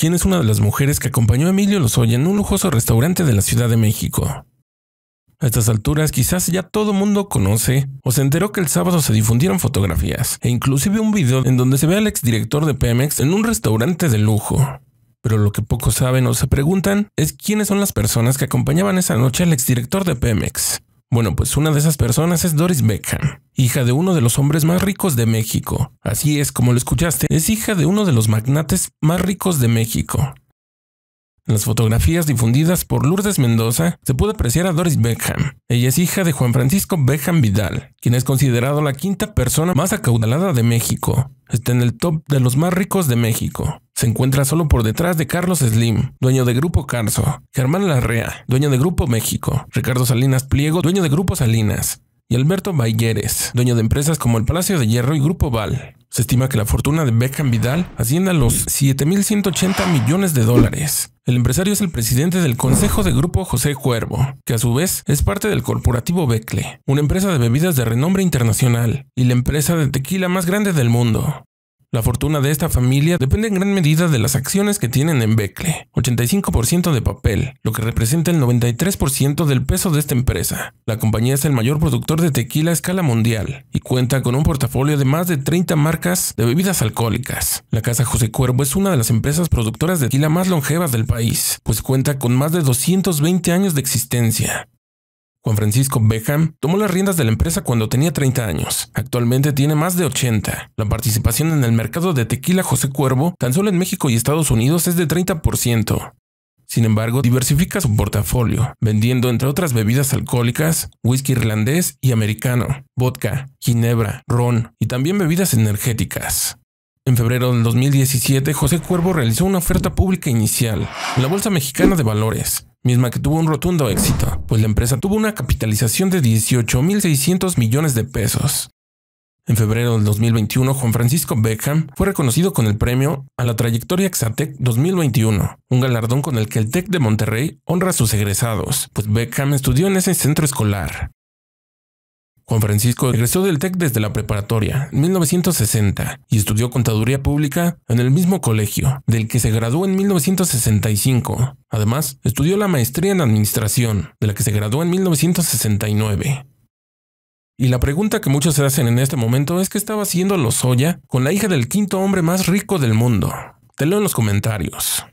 quien es una de las mujeres que acompañó a Emilio Lozoya en un lujoso restaurante de la Ciudad de México. A estas alturas quizás ya todo mundo conoce o se enteró que el sábado se difundieron fotografías e inclusive un video en donde se ve al exdirector de Pemex en un restaurante de lujo. Pero lo que pocos saben o se preguntan es quiénes son las personas que acompañaban esa noche al exdirector de Pemex. Bueno, pues una de esas personas es Doris Beckham, hija de uno de los hombres más ricos de México. Así es, como lo escuchaste, es hija de uno de los magnates más ricos de México. En las fotografías difundidas por Lourdes Mendoza se puede apreciar a Doris Beckham. Ella es hija de Juan Francisco Beckham Vidal, quien es considerado la quinta persona más acaudalada de México. Está en el top de los más ricos de México se encuentra solo por detrás de Carlos Slim, dueño de Grupo Carso, Germán Larrea, dueño de Grupo México, Ricardo Salinas Pliego, dueño de Grupo Salinas, y Alberto Bayeres, dueño de empresas como el Palacio de Hierro y Grupo Val. Se estima que la fortuna de Beckham Vidal asciende a los 7.180 millones de dólares. El empresario es el presidente del Consejo de Grupo José Cuervo, que a su vez es parte del corporativo Becle, una empresa de bebidas de renombre internacional y la empresa de tequila más grande del mundo. La fortuna de esta familia depende en gran medida de las acciones que tienen en Becle, 85% de papel, lo que representa el 93% del peso de esta empresa. La compañía es el mayor productor de tequila a escala mundial y cuenta con un portafolio de más de 30 marcas de bebidas alcohólicas. La Casa José Cuervo es una de las empresas productoras de tequila más longevas del país, pues cuenta con más de 220 años de existencia. Juan Francisco Beckham tomó las riendas de la empresa cuando tenía 30 años. Actualmente tiene más de 80. La participación en el mercado de tequila José Cuervo tan solo en México y Estados Unidos es de 30%. Sin embargo, diversifica su portafolio, vendiendo entre otras bebidas alcohólicas, whisky irlandés y americano, vodka, ginebra, ron y también bebidas energéticas. En febrero del 2017, José Cuervo realizó una oferta pública inicial en la Bolsa Mexicana de Valores, misma que tuvo un rotundo éxito, pues la empresa tuvo una capitalización de 18.600 millones de pesos. En febrero del 2021, Juan Francisco Beckham fue reconocido con el premio a la trayectoria Exatec 2021, un galardón con el que el TEC de Monterrey honra a sus egresados, pues Beckham estudió en ese centro escolar. Juan Francisco regresó del TEC desde la preparatoria, en 1960, y estudió contaduría pública en el mismo colegio, del que se graduó en 1965. Además, estudió la maestría en administración, de la que se graduó en 1969. Y la pregunta que muchos se hacen en este momento es qué estaba haciendo Lozoya con la hija del quinto hombre más rico del mundo. Te en los comentarios.